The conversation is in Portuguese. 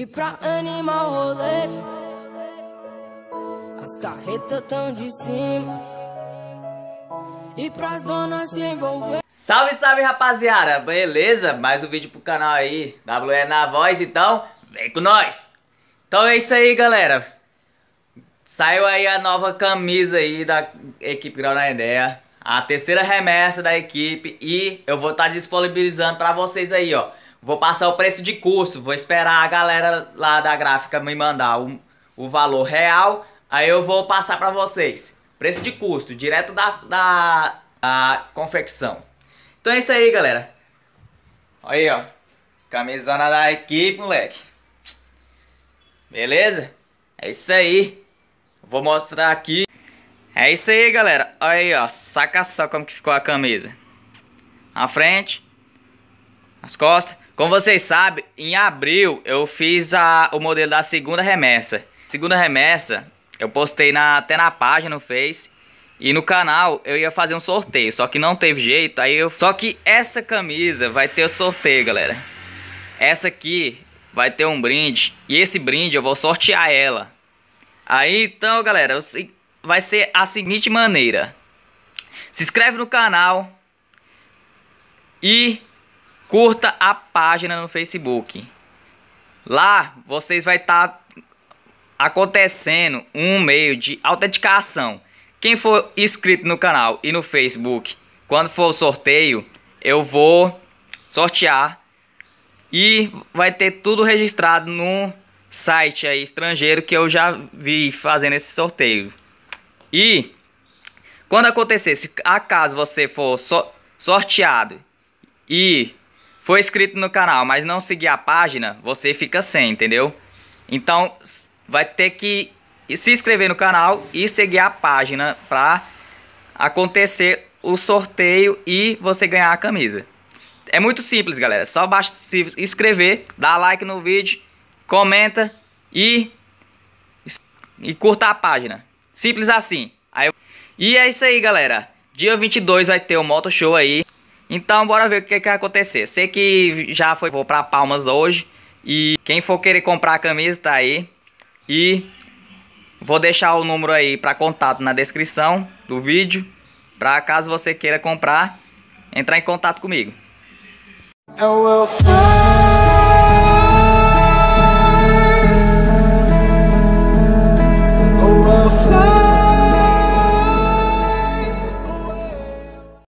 E pra animar o rolê, as carretas tão de cima. E pras donas se envolver. Salve, salve rapaziada, beleza? Mais um vídeo pro canal aí, WE é na voz, então vem com nós! Então é isso aí, galera. Saiu aí a nova camisa aí da equipe Grau na Ideia. A terceira remessa da equipe e eu vou estar tá disponibilizando pra vocês aí, ó Vou passar o preço de custo, vou esperar a galera lá da gráfica me mandar o, o valor real, aí eu vou passar para vocês. Preço de custo, direto da, da, da confecção. Então é isso aí, galera. Aí, ó. Camisona da equipe, moleque. Beleza? É isso aí. Vou mostrar aqui. É isso aí, galera. Olha aí, ó. Saca só como que ficou a camisa. A frente. As costas. Como vocês sabem, em abril eu fiz a, o modelo da segunda remessa. Segunda remessa, eu postei na, até na página no Face e no canal eu ia fazer um sorteio, só que não teve jeito. Aí eu, só que essa camisa vai ter o sorteio, galera. Essa aqui vai ter um brinde e esse brinde eu vou sortear ela. Aí então, galera, vai ser a seguinte maneira: se inscreve no canal e curta a página no Facebook. Lá vocês vai estar tá acontecendo um meio de autenticação. Quem for inscrito no canal e no Facebook, quando for o sorteio, eu vou sortear e vai ter tudo registrado no site aí estrangeiro que eu já vi fazendo esse sorteio. E quando acontecer, se acaso você for so sorteado e for inscrito no canal, mas não seguir a página, você fica sem, entendeu? Então, vai ter que se inscrever no canal e seguir a página para acontecer o sorteio e você ganhar a camisa. É muito simples, galera. Só basta se inscrever, dá like no vídeo, comenta e e curta a página. Simples assim. Aí... E é isso aí, galera. Dia 22 vai ter o Moto Show aí. Então bora ver o que, que vai acontecer. Sei que já foi vou para Palmas hoje e quem for querer comprar a camisa tá aí. E vou deixar o número aí para contato na descrição do vídeo, para caso você queira comprar, entrar em contato comigo. É